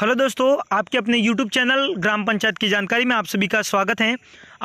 hello दोस्तों आपके अपने यूट्यूब चैनल ग्राम पंचायत की जानकारी में आप सभी का स्वागत है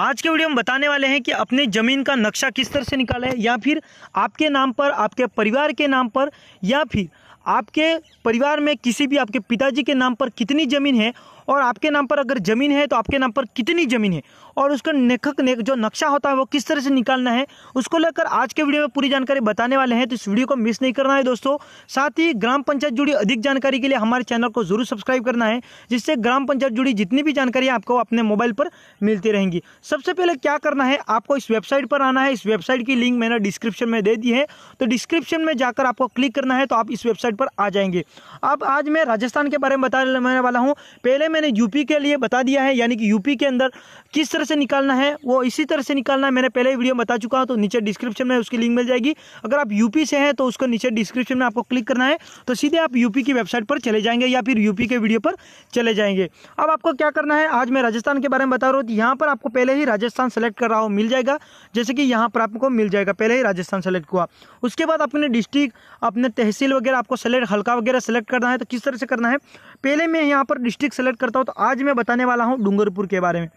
आज के वीडियो हम बताने वाले हैं कि अपने ज़मीन का नक्शा किस तरह से निकाले या फिर आपके नाम पर आपके परिवार के नाम पर या फिर आपके परिवार में किसी भी आपके पिताजी के नाम पर कितनी ज़मीन है और आपके नाम पर अगर ज़मीन है तो आपके नाम पर कितनी ज़मीन है और उसका नेखक नेक जो नक्शा होता है वो किस तरह से निकालना है उसको लेकर आज के वीडियो में पूरी जानकारी बताने वाले हैं तो इस वीडियो को मिस नहीं करना है दोस्तों साथ ही ग्राम पंचायत जुड़ी अधिक जानकारी के लिए हमारे चैनल को जरूर सब्सक्राइब करना है जिससे ग्राम पंचायत जुड़ी जितनी भी जानकारी आपको अपने मोबाइल पर मिलती रहेंगी सबसे पहले क्या करना है आपको इस वेबसाइट पर आना है इस वेबसाइट की लिंक मैंने डिस्क्रिप्शन में दे दी है तो डिस्क्रिप्शन में जाकर आपको क्लिक करना है तो आप इस वेबसाइट पर आ जाएंगे अब आज मैं राजस्थान के बारे में बताने वाला हूँ पहले मैंने यूपी के लिए बता दिया है यानी कि यूपी के अंदर किस तरह से निकालना है वो इसी तरह से निकालना है मैंने पहले वीडियो बता चुका हूँ तो नीचे डिस्क्रिप्शन में उसकी लिंक मिल जाएगी अगर आप यूपी से हैं तो उसको नीचे डिस्क्रिप्शन में आपको क्लिक करना है तो सीधे आप यूपी की वेबसाइट पर चले जाएंगे या फिर यूपी के वीडियो पर चले जाएंगे अब आपको क्या करना है आज मैं राजस्थान के बारे में बता रहा हूँ तो यहाँ पर आपको पहले ही राजस्थान सेलेक्ट कर रहा हूँ मिल जाएगा जैसे कि यहाँ पर आपको मिल जाएगा पहले ही राजस्थान सेलेक्ट हुआ उसके बाद अपने डिस्ट्रिक्ट अपने तहसील वगैरह आपको सेलेक्ट हल्का वगैरह सेलेक्ट करना है तो किस तरह से करना है पहले मैं यहाँ पर डिस्ट्रिक्ट सेलेक्ट करता हूँ तो आज मैं बताने वाला हूँ डूंगरपुर के बारे में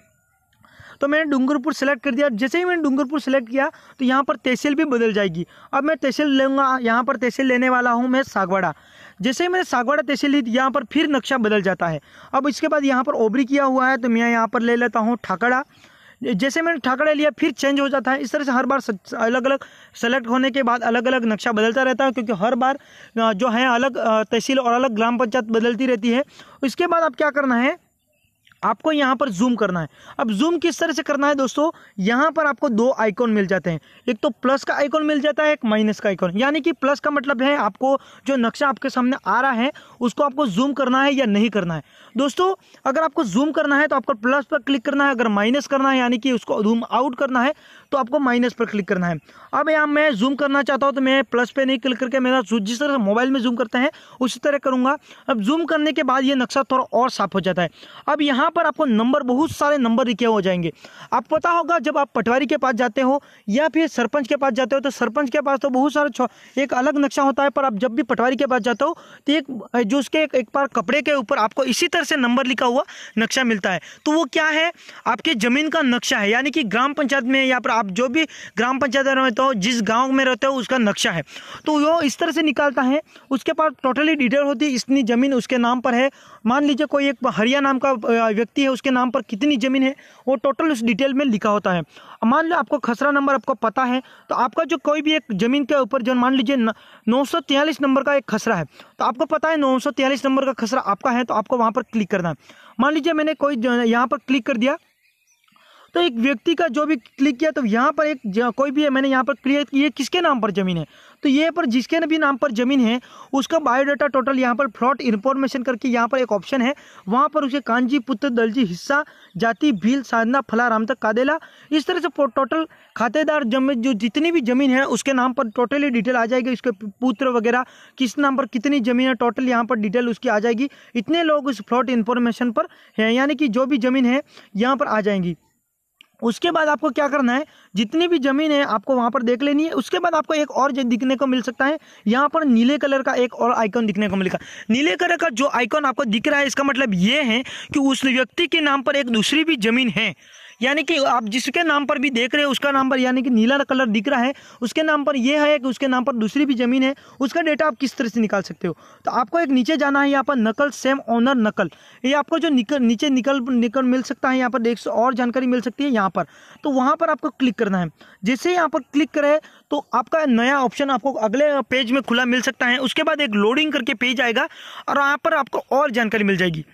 तो मैंने डूंगरपुर सेलेक्ट कर दिया जैसे ही मैंने डूंगरपुर सेलेक्ट किया तो यहाँ पर तहसील भी बदल जाएगी अब मैं तहसील लूँगा यहाँ पर तहसील लेने वाला हूँ मैं सागवाड़ा जैसे ही मैंने सागवाड़ा तहसील ली यहाँ पर फिर नक्शा बदल जाता है अब इसके बाद यहाँ पर ओबरी किया हुआ है तो मैं यहाँ पर ले लेता हूँ ठाकड़ा जैसे मैंने ठाकड़ा लिया फिर चेंज हो जाता है इस तरह से हर बार अलग अलग सेलेक्ट होने के बाद अलग अलग नक्शा बदलता रहता है क्योंकि हर बार जो है अलग तहसील और अलग ग्राम पंचायत बदलती रहती है उसके बाद आप क्या करना है आपको यहाँ पर जूम करना है अब जूम किस तरह से करना है दोस्तों यहाँ पर आपको दो आइकॉन मिल जाते हैं एक तो प्लस का आइकॉन मिल जाता है एक माइनस का आइकॉन यानी कि प्लस का मतलब है आपको जो नक्शा आपके सामने आ रहा है उसको आपको जूम करना है या नहीं करना है दोस्तों अगर आपको जूम करना है तो आपको प्लस पर क्लिक करना है अगर माइनस करना है यानी कि उसको जूम आउट करना है तो आपको माइनस पर क्लिक करना है अब यहाँ मैं जूम करना चाहता हूँ तो मैं प्लस पर नहीं क्लिक करके मेरा जिस तरह से मोबाइल में जूम करते हैं उसी तरह करूँगा अब जूम करने के बाद ये नक्शा थोड़ा और साफ हो जाता है अब यहाँ यहाँ पर आपको नंबर बहुत सारे नंबर लिखे हो जाएंगे आप पता होगा जब आप पटवारी के पास जाते हो या फिर सरपंच के पास जाते हो तो सरपंच के पास तो बहुत सारे एक अलग नक्शा होता है पर आप जब भी पटवारी के पास जाते हो तो एक जो उसके एक, एक बार कपड़े के ऊपर आपको इसी तरह से नंबर लिखा हुआ नक्शा मिलता है तो वो क्या है आपके ज़मीन का नक्शा है यानी कि ग्राम पंचायत में या पर आप जो भी ग्राम पंचायत में रहते हो जिस गाँव में रहते हो उसका नक्शा है तो वो इस तरह से निकालता है उसके पास टोटली डिटेल होती है इतनी ज़मीन उसके नाम पर है मान लीजिए कोई एक हरिया नाम का व्यक्ति है उसके नाम पर कितनी ज़मीन है वो टोटल उस डिटेल में लिखा होता है मान लो आपको खसरा नंबर आपको पता है तो आपका जो कोई भी एक ज़मीन के ऊपर जो मान लीजिए नौ नंबर का एक खसरा है तो आपको पता है नौ नंबर का खसरा आपका है तो आपको वहाँ पर क्लिक करना है मान लीजिए मैंने कोई यहाँ पर क्लिक कर दिया तो एक व्यक्ति का जो भी क्लिक किया तो यहाँ पर एक कोई भी है मैंने यहाँ पर क्रिएट ये किसके नाम पर ज़मीन है तो ये पर जिसके भी नाम पर ज़मीन है उसका बायोडाटा टोटल यहाँ पर फ्लॉट इन्फॉर्मेशन करके यहाँ पर एक ऑप्शन है वहाँ पर उसे कांजी पुत्र दलजी हिस्सा जाति भील साधना फला राम तक कादेला इस तरह से टोटल खातेदार जमीन जो जितनी भी ज़मीन है उसके नाम पर टोटली डिटेल आ जाएगी उसके पुत्र वगैरह किस नाम पर कितनी ज़मीन है टोटल यहाँ पर डिटेल उसकी आ जाएगी इतने लोग उस फ्लॉट इन्फॉर्मेशन पर है यानी कि जो भी ज़मीन है यहाँ पर आ जाएंगी उसके बाद आपको क्या करना है जितनी भी ज़मीन है आपको वहां पर देख लेनी है उसके बाद आपको एक और दिखने को मिल सकता है यहाँ पर नीले कलर का एक और आइकॉन दिखने को मिलेगा नीले कलर का जो आइकॉन आपको दिख रहा है इसका मतलब ये है कि उस व्यक्ति के नाम पर एक दूसरी भी ज़मीन है यानी कि आप जिसके नाम पर भी देख रहे हो उसका नाम पर यानी कि नीला कलर दिख रहा है उसके नाम पर यह है कि उसके नाम पर दूसरी भी ज़मीन है उसका डेटा आप किस तरह से निकाल सकते हो तो आपको एक नीचे जाना है यहाँ पर नकल सेम ऑनर नकल ये आपको जो निकल नीचे निकल निकल मिल सकता है यहाँ पर देख और जानकारी मिल सकती है यहाँ पर तो वहाँ पर आपको क्लिक करना है जैसे यहाँ पर क्लिक करें तो आपका नया ऑप्शन आपको अगले पेज में खुला मिल सकता है उसके बाद एक लोडिंग करके पेज आएगा और यहाँ पर आपको और जानकारी मिल जाएगी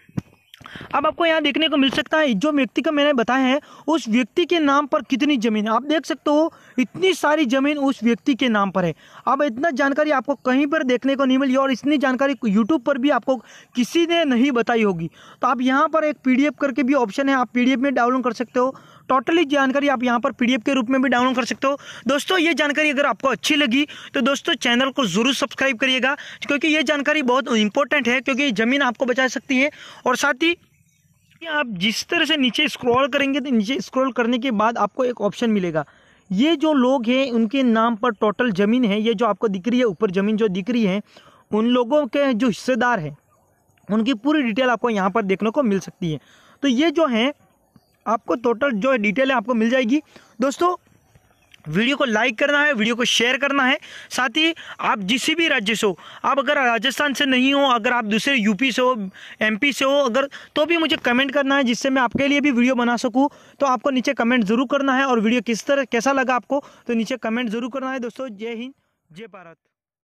अब आपको यहाँ देखने को मिल सकता है जो व्यक्ति का मैंने बताया है उस व्यक्ति के नाम पर कितनी ज़मीन है आप देख सकते हो इतनी सारी ज़मीन उस व्यक्ति के नाम पर है अब इतना जानकारी आपको कहीं पर देखने को नहीं मिली और इतनी जानकारी यूट्यूब पर भी आपको किसी ने नहीं बताई होगी तो आप यहाँ पर एक पी करके भी ऑप्शन है आप पी में डाउनलोड कर सकते हो टोटली जानकारी आप यहाँ पर पीडीएफ के रूप में भी डाउनलोड कर सकते हो दोस्तों ये जानकारी अगर आपको अच्छी लगी तो दोस्तों चैनल को ज़रूर सब्सक्राइब करिएगा क्योंकि ये जानकारी बहुत इंपॉर्टेंट है क्योंकि ज़मीन आपको बचा सकती है और साथ ही आप जिस तरह से नीचे स्क्रॉल करेंगे तो नीचे स्क्रॉल करने के बाद आपको एक ऑप्शन मिलेगा ये जो लोग हैं उनके नाम पर टोटल ज़मीन है ये जो आपको दिख रही है ऊपर ज़मीन जो दिख रही है उन लोगों के जो हिस्सेदार हैं उनकी पूरी डिटेल आपको यहाँ पर देखने को मिल सकती है तो ये जो हैं आपको टोटल जो डिटेल है आपको मिल जाएगी दोस्तों वीडियो को लाइक करना है वीडियो को शेयर करना है साथ ही आप जिस भी राज्य से हो आप अगर राजस्थान से नहीं हो अगर आप दूसरे यूपी से हो एमपी से हो अगर तो भी मुझे कमेंट करना है जिससे मैं आपके लिए भी वीडियो बना सकूँ तो आपको नीचे कमेंट ज़रूर करना है और वीडियो किस तरह कैसा लगा आपको तो नीचे कमेंट ज़रूर करना है दोस्तों जय हिंद जय भारत